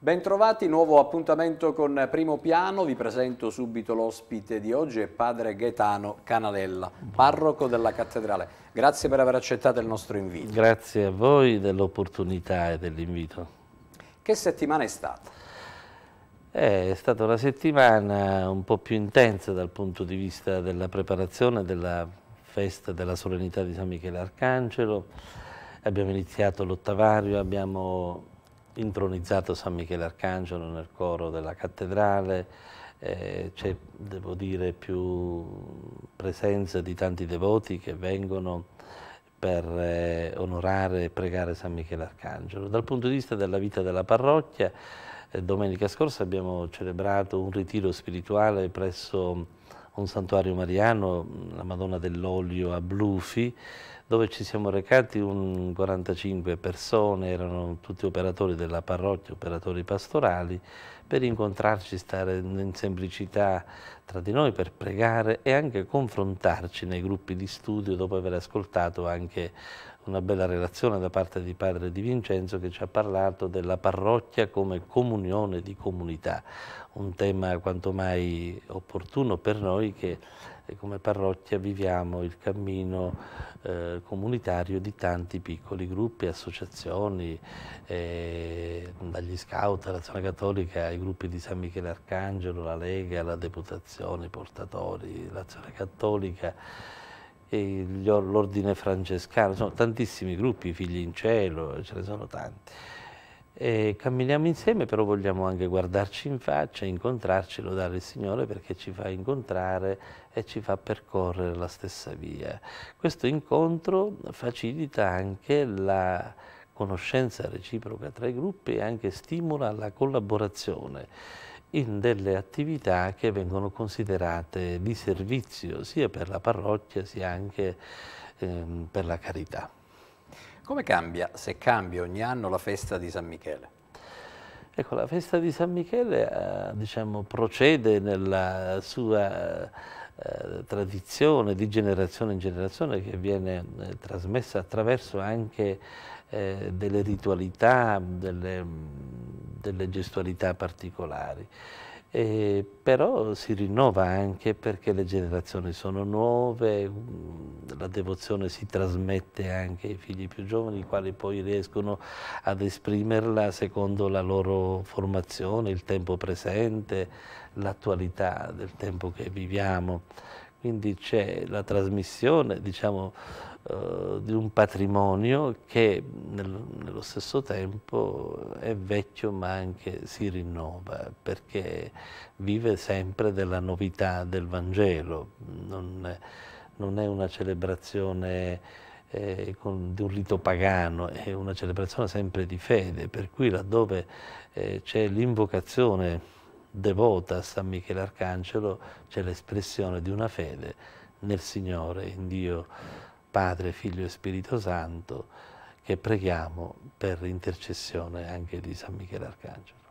Bentrovati, nuovo appuntamento con Primo Piano, vi presento subito l'ospite di oggi, è padre Gaetano Canalella, parroco della cattedrale. Grazie per aver accettato il nostro invito. Grazie a voi dell'opportunità e dell'invito. Che settimana è stata? Eh, è stata una settimana un po' più intensa dal punto di vista della preparazione della festa della solennità di San Michele Arcangelo, abbiamo iniziato l'ottavario, abbiamo intronizzato San Michele Arcangelo nel coro della cattedrale, eh, c'è, devo dire, più presenza di tanti devoti che vengono per eh, onorare e pregare San Michele Arcangelo. Dal punto di vista della vita della parrocchia, eh, domenica scorsa abbiamo celebrato un ritiro spirituale presso un santuario mariano, la Madonna dell'Olio a Blufi, dove ci siamo recati un 45 persone, erano tutti operatori della parrocchia, operatori pastorali, per incontrarci, stare in semplicità tra di noi, per pregare e anche confrontarci nei gruppi di studio dopo aver ascoltato anche una bella relazione da parte di padre Di Vincenzo che ci ha parlato della parrocchia come comunione di comunità, un tema quanto mai opportuno per noi che eh, come parrocchia viviamo il cammino eh, comunitario di tanti piccoli gruppi, associazioni, eh, dagli scout all'azione cattolica ai gruppi di San Michele Arcangelo, la Lega, la Deputazione, i portatori, l'azione cattolica l'ordine francescano, sono tantissimi gruppi, i figli in cielo, ce ne sono tanti. E camminiamo insieme, però vogliamo anche guardarci in faccia, incontrarci, lodare il Signore perché ci fa incontrare e ci fa percorrere la stessa via. Questo incontro facilita anche la conoscenza reciproca tra i gruppi e anche stimola la collaborazione in delle attività che vengono considerate di servizio sia per la parrocchia sia anche ehm, per la carità. Come cambia, se cambia ogni anno, la festa di San Michele? Ecco, la festa di San Michele eh, diciamo, procede nella sua eh, tradizione di generazione in generazione che viene eh, trasmessa attraverso anche eh, delle ritualità, delle mm, delle gestualità particolari. Eh, però si rinnova anche perché le generazioni sono nuove, mm, la devozione si trasmette anche ai figli più giovani, i quali poi riescono ad esprimerla secondo la loro formazione, il tempo presente, l'attualità del tempo che viviamo. Quindi c'è la trasmissione diciamo, eh, di un patrimonio che nel, nello stesso tempo è vecchio ma anche si rinnova perché vive sempre della novità del Vangelo, non, non è una celebrazione eh, con, di un rito pagano, è una celebrazione sempre di fede, per cui laddove eh, c'è l'invocazione devota a San Michele Arcangelo c'è l'espressione di una fede nel Signore, in Dio Padre, Figlio e Spirito Santo, che preghiamo per intercessione anche di San Michele Arcangelo.